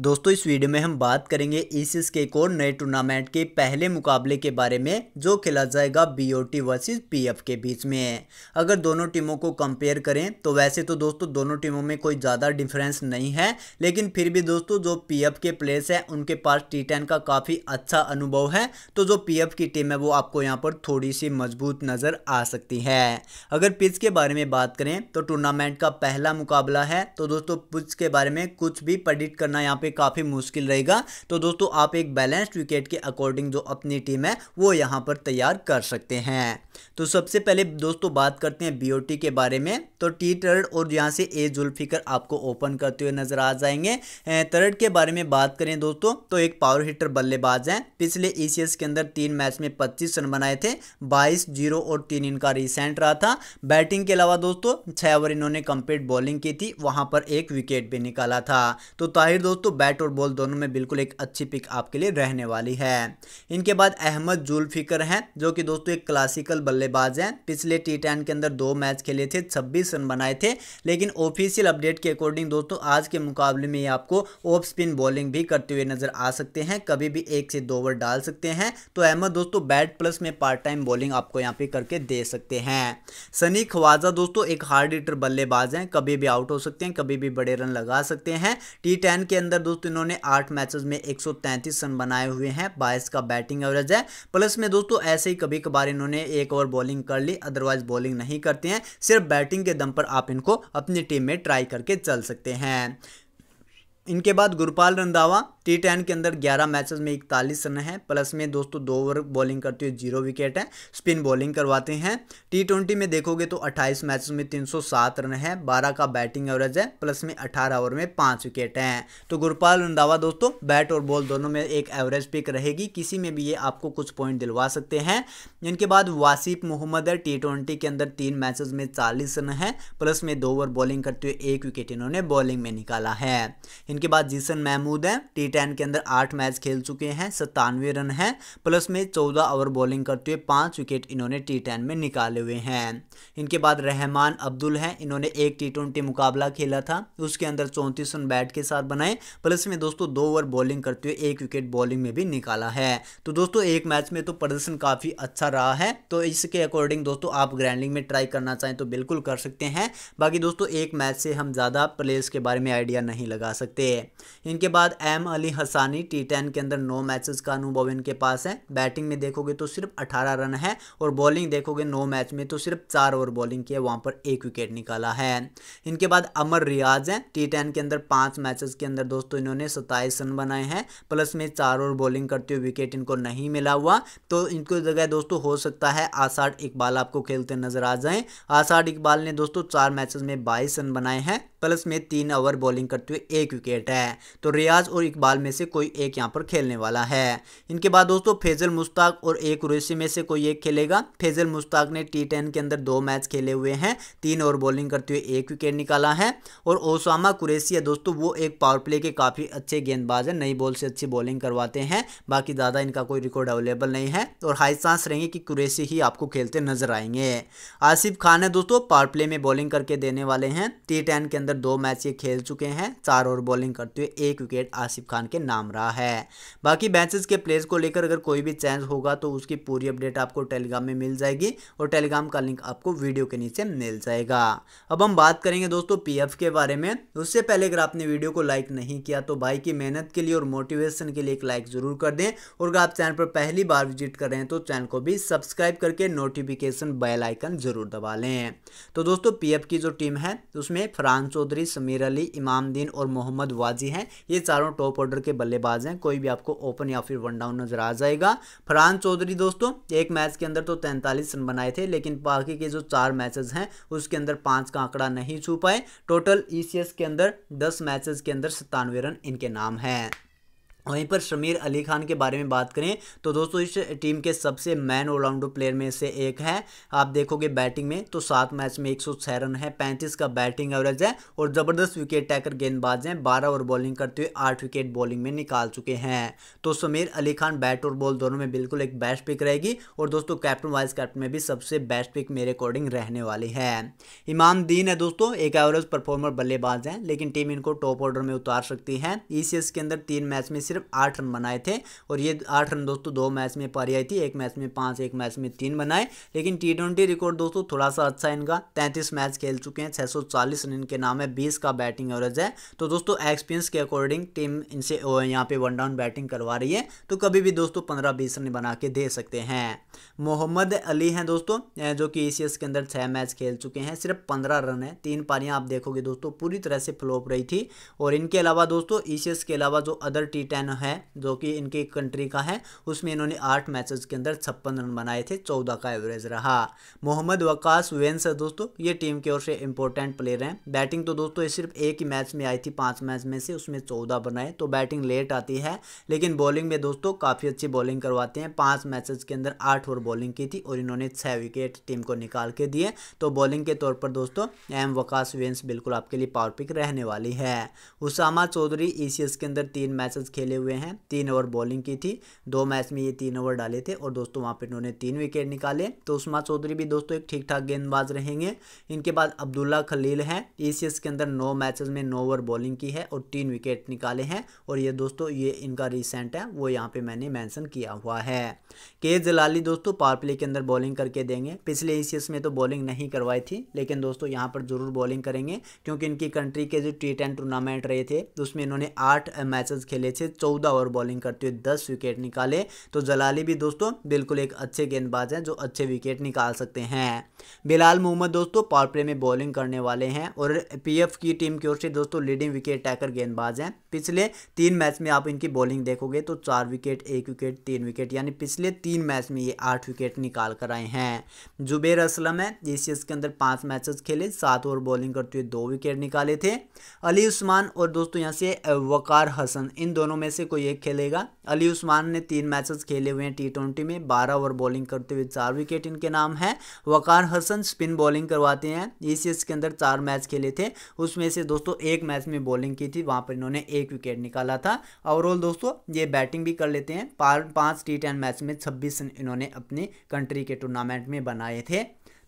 दोस्तों इस वीडियो में हम बात करेंगे ईसीस के और नए टूर्नामेंट के पहले मुकाबले के बारे में जो खेला जाएगा बीओटी वर्सेस पीएफ के बीच में अगर दोनों टीमों को कंपेयर करें तो वैसे तो दोस्तों दोनों टीमों में कोई ज़्यादा डिफरेंस नहीं है लेकिन फिर भी दोस्तों जो पीएफ के प्लेयर्स हैं उनके पास टी का काफ़ी अच्छा अनुभव है तो जो पी की टीम है वो आपको यहाँ पर थोड़ी सी मजबूत नज़र आ सकती है अगर पिच के बारे में बात करें तो टूर्नामेंट का पहला मुकाबला है तो दोस्तों पिच के बारे में कुछ भी प्रडिक्ट करना यहाँ पे काफ़ी मुश्किल रहेगा तो दोस्तों आप एक बैलेंस्ड विकेट के अकॉर्डिंग जो अपनी टीम है वो यहाँ पर तैयार कर सकते हैं तो सबसे पहले दोस्तों बात करते हैं बी के बारे में तो टी टर्ड और यहाँ से ए जुल्फिकर आपको ओपन करते हुए नजर आ जाएंगे टर्ड के बारे में बात करें दोस्तों तो एक पावर हिटर बल्लेबाज हैं पिछले एसीएस के अंदर तीन मैच में पच्चीस रन बनाए थे बाईस जीरो और तीन इनका रिसेंट रहा था बैटिंग के अलावा दोस्तों छः ओवर इन्होंने कंप्लीट बॉलिंग की थी वहाँ पर एक विकेट भी निकाला था तो ताहिर दोस्तों बैट और बॉल दोनों में बिल्कुल एक अच्छी पिक आपके लिए रहने वाली है इनके बाद अहमद जुल्फिकर हैं जो कि दोस्तों एक क्लासिकल बल्लेबाज हैं पिछले टी टेन के अंदर दो मैच खेले थे छब्बीस रन बनाए थे लेकिन ऑफिशियल अपडेट के अकॉर्डिंग दोस्तों आज के मुकाबले में आपको ऑफ स्पिन बॉलिंग भी करते हुए नजर आ सकते हैं कभी भी एक से दो ओवर डाल सकते हैं तो अहमद दोस्तों बैट प्लस में पार्ट टाइम बॉलिंग आपको यहाँ पे करके दे सकते हैं सनी ख्वाजा दोस्तों एक हार्ड हिटर बल्लेबाज हैं कभी भी आउट हो सकते हैं कभी भी बड़े रन लगा सकते हैं टी टेन के अंदर दोस्तों इन्होंने आठ मैचेस में 133 रन बनाए हुए हैं बाईस का बैटिंग एवरेज है प्लस में दोस्तों ऐसे ही कभी कभार इन्होंने एक ओवर बॉलिंग कर ली अदरवाइज बॉलिंग नहीं करते हैं सिर्फ बैटिंग के दम पर आप इनको अपनी टीम में ट्राई करके चल सकते हैं इनके बाद गुरपाल रंधावा टी टेन के अंदर ग्यारह मैचेस में इकतालीस रन है प्लस में दोस्तों दो ओवर बॉलिंग करते हुए जीरो विकेट है स्पिन बॉलिंग करवाते हैं टी ट्वेंटी में देखोगे तो 28 मैचेस में तीन सौ सात रन है बारह का बैटिंग एवरेज है प्लस में अठारह ओवर में पाँच विकेट हैं तो गुरपाल रंधावा दोस्तों बैट और बॉल दोनों में एक एवरेज पिक रहेगी किसी में भी ये आपको कुछ पॉइंट दिलवा सकते हैं इनके बाद वासिफ मोहम्मद है टी ट्वेंटी के अंदर तीन मैच में चालीस रन है प्लस में दो ओवर बॉलिंग करते हुए एक विकेट इन्होंने बॉलिंग में निकाला है इनके बाद जीसन महमूद है टी टेन के अंदर आठ मैच खेल चुके हैं सत्तानवे रन हैं प्लस में चौदह ओवर बॉलिंग करते हुए पाँच विकेट इन्होंने टी टेन में निकाले हुए हैं इनके बाद रहमान अब्दुल हैं इन्होंने एक टी ट्वेंटी मुकाबला खेला था उसके अंदर चौंतीस रन बैट के साथ बनाए प्लस में दोस्तों दो ओवर बॉलिंग करते हुए एक विकेट बॉलिंग में भी निकाला है तो दोस्तों एक मैच में तो प्रदर्शन काफ़ी अच्छा रहा है तो इसके अकॉर्डिंग दोस्तों आप ग्रैंडिंग में ट्राई करना चाहें तो बिल्कुल कर सकते हैं बाकी दोस्तों एक मैच से हम ज़्यादा प्लेयर्स के बारे में आइडिया नहीं लगा सकते इनके बाद M Ali Hasani T ten के अंदर नौ मैचेस का अनुभव इनके पास है बैटिंग में देखोगे तो सिर्फ अठारह रन है और बॉलिंग देखोगे नौ मैच में तो सिर्फ चार ओवर बॉलिंग की है वहाँ पर एक विकेट निकाला है इनके बाद अमर रियाज हैं टी टेन के अंदर पाँच मैचेस के अंदर दोस्तों इन्होंने सत्ताईस रन बनाए हैं प्लस में चार ओवर बॉलिंग करते हुए विकेट इनको नहीं मिला हुआ तो इनको जगह दोस्तों हो सकता है आसाड इकबाल आपको खेलते नजर आ जाए आसाड इकबाल ने दोस्तों चार मैचेस में बाईस रन बनाए हैं प्लस में तीन ओवर बॉलिंग करते हुए एक विकेट है तो रियाज और इकबाल में से कोई एक यहाँ पर खेलने वाला है इनके बाद दोस्तों फैजल मुश्ताक और एक रोसी में से कोई एक खेलेगा फैजल मुश्ताक ने टी टेन के अंदर दो मैच खेले हुए हैं तीन ओवर बॉलिंग करते हुए एक विकेट निकाला है और ओसामा कुरैशी है दोस्तों वो एक पावर प्ले के काफ़ी अच्छे गेंदबाज है नई बॉल से अच्छी बॉलिंग करवाते हैं बाकी ज़्यादा इनका कोई रिकॉर्ड अवेलेबल नहीं है और हाई चांस रहेंगे कि कुरेसी ही आपको खेलते नजर आएंगे आसिफ खान है दोस्तों पावर प्ले में बॉलिंग करके देने वाले हैं टी टेन के अंदर अंदर दो मैच ये खेल चुके हैं चार ओवर बॉलिंग करते हुए एक विकेट आसिफ खान के नाम रहा है बाकी बेंचेस के प्लेयर्स को लेकर अगर कोई भी चेंज होगा तो उसकी पूरी अपडेट आपको टेलीग्राम में मिल जाएगी और टेलीग्राम का लिंक आपको वीडियो के नीचे मिल जाएगा अब हम बात करेंगे दोस्तों पी के बारे में उससे पहले अगर आपने वीडियो को लाइक नहीं किया तो भाई की मेहनत के लिए और मोटिवेशन के लिए एक लाइक जरूर कर दें और अगर आप चैनल पर पहली बार विजिट कर रहे हैं तो चैनल को भी सब्सक्राइब करके नोटिफिकेशन बेल आइकन जरूर दबा लें तो दोस्तों पीएफ की जो टीम है उसमें फ्रांसो चौधरी समीर अली इमामदीन और मोहम्मद वाजी हैं ये चारों टॉप ऑर्डर के बल्लेबाज हैं कोई भी आपको ओपन या फिर वन डाउन नजर आ जाएगा फरहान चौधरी दोस्तों एक मैच के अंदर तो तैंतालीस रन बनाए थे लेकिन बाकी के जो चार मैचेस हैं उसके अंदर पांच का आंकड़ा नहीं छू पाए टोटल ई के अंदर दस मैचेस के अंदर सत्तानवे रन इनके नाम हैं वहीं पर शमीर अली खान के बारे में बात करें तो दोस्तों इस टीम के सबसे मैन ऑलराउंडर प्लेयर में से एक है आप देखोगे बैटिंग में तो सात मैच में एक सौ रन है पैंतीस का बैटिंग एवरेज है और ज़बरदस्त विकेट टैकर गेंदबाज हैं बारह ओवर बॉलिंग करते हुए आठ विकेट बॉलिंग में निकाल चुके हैं तो समीर अली खान बैट और बॉल दोनों में बिल्कुल एक बेस्ट पिक रहेगी और दोस्तों कैप्टन वाइस कैप्टन में भी सबसे बेस्ट पिक मेरे अकॉर्डिंग रहने वाली है इमाम दीन है दोस्तों एक एवरेज परफॉर्मर बल्लेबाज हैं लेकिन टीम इनको टॉप ऑर्डर में उतार सकती है ई के अंदर तीन मैच में सिर्फ आठ रन बनाए थे और ये आठ रन दोस्तों दो मैच में पारी आई थी एक मैच में पाँच एक मैच में तीन बनाए लेकिन टी रिकॉर्ड दोस्तों थोड़ा सा अच्छा इनका तैंतीस मैच खेल चुके हैं छः रन इनके नाम है बीस का बैटिंग एवरेज है तो दोस्तों एक्सपीरियंस के अकॉर्डिंग टीम इनसे यहाँ पे वन डाउन बैटिंग करवा रही है तो कभी भी दोस्तों पंद्रह बीस रन बना के दे सकते हैं मोहम्मद अली हैं दोस्तों जो कि ई e के अंदर छः मैच खेल चुके हैं सिर्फ पंद्रह रन है तीन पारियाँ आप देखोगे दोस्तों पूरी तरह से फ्लोप रही थी और इनके अलावा दोस्तों ई e के अलावा जो अदर टी स्पेन है जो कि इनकी कंट्री का है उसमें इन्होंने आठ मैचेस के अंदर छप्पन रन बनाए थे चौदह का एवरेज रहा मोहम्मद वकास वेंस है दोस्तों ये टीम की ओर से इंपॉर्टेंट प्लेयर हैं बैटिंग तो दोस्तों ये सिर्फ एक ही मैच में आई थी पाँच मैच में से उसमें चौदह बनाए तो बैटिंग लेट आती है लेकिन बॉलिंग में दोस्तों काफ़ी अच्छी बॉलिंग करवाते हैं पाँच मैचेस के अंदर आठ ओवर बॉलिंग की थी और इन्होंने छः विकेट टीम को निकाल के दिए तो बॉलिंग के तौर पर दोस्तों एम वकास वेंस बिल्कुल आपके लिए पावर पिक रहने वाली है उसामा चौधरी ई e के अंदर तीन मैचेस खेले खेले हुए हैं तीन ओवर बॉलिंग की थी दो मैच में ये तीन ओवर डाले थे और दोस्तों वहाँ पर इन्होंने तीन विकेट निकाले तो उस्मा चौधरी भी दोस्तों एक ठीक ठाक गेंदबाज रहेंगे इनके बाद अब्दुल्ला खलील हैं ई e के अंदर नौ मैचेस में नौ ओवर बॉलिंग की है और तीन विकेट निकाले हैं और ये दोस्तों ये इनका रिसेंट है वो यहाँ पर मैंने मैंसन किया हुआ है के जलाली दोस्तों पावर प्ले के अंदर बॉलिंग करके देंगे पिछले ई e में तो बॉलिंग नहीं करवाई थी लेकिन दोस्तों यहाँ पर जरूर बॉलिंग करेंगे क्योंकि इनकी कंट्री के जो टी टूर्नामेंट रहे थे उसमें इन्होंने आठ मैचेस खेले थे चौदह ओवर बॉलिंग करते हुए दस विकेट निकाले तो जलाली भी दोस्तों बिल्कुल एक अच्छे गेंदबाज हैं जो अच्छे विकेट निकाल सकते हैं बिलाल मोहम्मद दोस्तों पावर प्ले में बॉलिंग करने वाले हैं और पीएफ की टीम की ओर से दोस्तों लीडिंग विकेट टैकर गेंदबाज हैं पिछले तीन मैच में आप इनकी बॉलिंग देखोगे तो चार विकेट एक विकेट तीन विकेट यानी पिछले तीन मैच में ये आठ विकेट निकाल कर आए हैं जुबेर असलम है एशियस के अंदर पाँच मैचेस खेले सात ओवर बॉलिंग करते हुए दो विकेट निकाले थे अली उस्मान और दोस्तों यहाँ से वकार हसन इन दोनों में से कोई एक खेलेगा अली उस्मान ने तीन मैचेस खेले हुए हैं टी में बारह ओवर बॉलिंग करते हुए चार विकेट इनके नाम हैं वकार हसन स्पिन बॉलिंग करवाते हैं ई के अंदर चार मैच खेले थे उसमें से दोस्तों एक मैच में बॉलिंग की थी वहाँ पर इन्होंने एक विकेट निकाला था ओवरऑल दोस्तों ये बैटिंग भी कर लेते हैं पाँच टी मैच में छब्बीस इन्होंने अपनी कंट्री के टूर्नामेंट में बनाए थे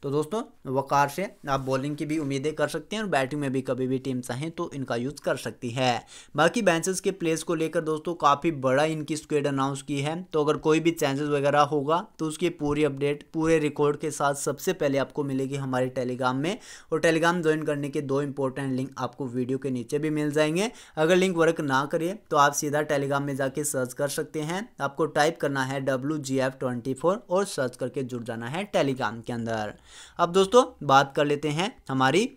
तो दोस्तों वकार से आप बॉलिंग की भी उम्मीदें कर सकते हैं और बैटिंग में भी कभी भी टीम चाहें तो इनका यूज़ कर सकती है बाकी बैंसेस के प्लेस को लेकर दोस्तों काफ़ी बड़ा इनकी स्क्वेड अनाउंस की है तो अगर कोई भी चेंजेस वगैरह होगा तो उसकी पूरी अपडेट पूरे रिकॉर्ड के साथ सबसे पहले आपको मिलेगी हमारे टेलीग्राम में और टेलीग्राम ज्वाइन करने के दो इंपॉर्टेंट लिंक आपको वीडियो के नीचे भी मिल जाएंगे अगर लिंक वर्क ना करे तो आप सीधा टेलीग्राम में जाके सर्च कर सकते हैं आपको टाइप करना है डब्ल्यू और सर्च करके जुड़ जाना है टेलीग्राम के अंदर अब दोस्तों बात कर लेते हैं हमारी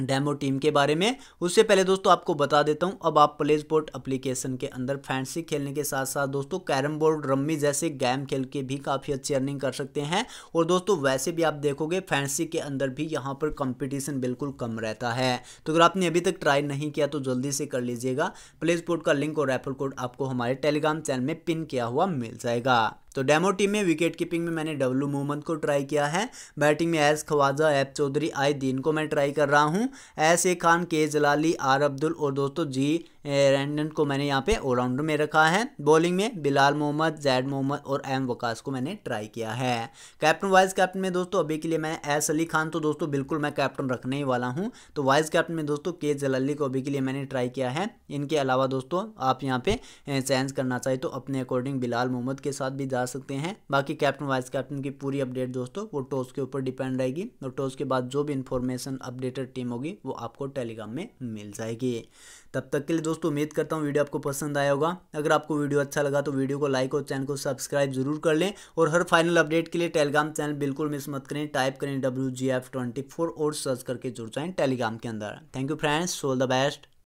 डेमो टीम के बारे में उससे पहले दोस्तों आपको बता देता हूं अब आप प्ले स्पोर्ट अप्लीकेशन के अंदर फैंसी खेलने के साथ साथ दोस्तों कैरम बोर्ड रम्मी जैसे गेम खेल के भी काफ़ी अच्छी अर्निंग कर सकते हैं और दोस्तों वैसे भी आप देखोगे फैंसी के अंदर भी यहां पर कंपटीशन बिल्कुल कम रहता है तो अगर आपने अभी तक ट्राई नहीं किया तो जल्दी से कर लीजिएगा प्ले स्पोर्ट का लिंक और रेफर कोड आपको हमारे टेलीग्राम चैनल में पिन किया हुआ मिल जाएगा तो डेमो टीम में विकेट कीपिंग में मैंने डब्लू मोहम्मद को ट्राई किया है बैटिंग में S Khawaja F Chaudhary I Deen को मैं ट्राई कर रहा हूँ एस ए खान के जलाली आर अब्दुल और दोस्तों जी रैंडन को मैंने यहाँ पे ऑलराउंडर में रखा है बॉलिंग में बिलाल मोहम्मद जैड मोहम्मद और एम वकास को मैंने ट्राई किया है कैप्टन वाइस कैप्टन में दोस्तों अभी के लिए मैं एस अली खान तो दोस्तों बिल्कुल मैं कैप्टन रखने ही वाला हूँ तो वाइस कैप्टन में दोस्तों के जलाली को अभी के लिए मैंने ट्राई किया है इनके अलावा दोस्तों आप यहाँ पे चेंज करना चाहिए तो अपने अकॉर्डिंग बिलाल मोहम्मद के साथ भी जा सकते हैं बाकी कैप्टन वाइस कैप्टन की पूरी अपडेट दोस्तों वो टॉस के ऊपर डिपेंड रहेगी और टॉस के बाद जो भी इन्फॉर्मेशन अपडेटेड टीम होगी वो आपको टेलीग्राम में मिल जाएगी तब तक के लिए दोस्तों दोस्तों उम्मीद करता हूँ वीडियो आपको पसंद आया होगा अगर आपको वीडियो अच्छा लगा तो वीडियो को लाइक और चैनल को सब्सक्राइब जरूर कर लें और हर फाइनल अपडेट के लिए टेलीग्राम चैनल बिल्कुल मिस मत करें टाइप करें डब्ल्यू और सर्च करके जुड़ जाएँ टेलीग्राम के अंदर thank you friends all the best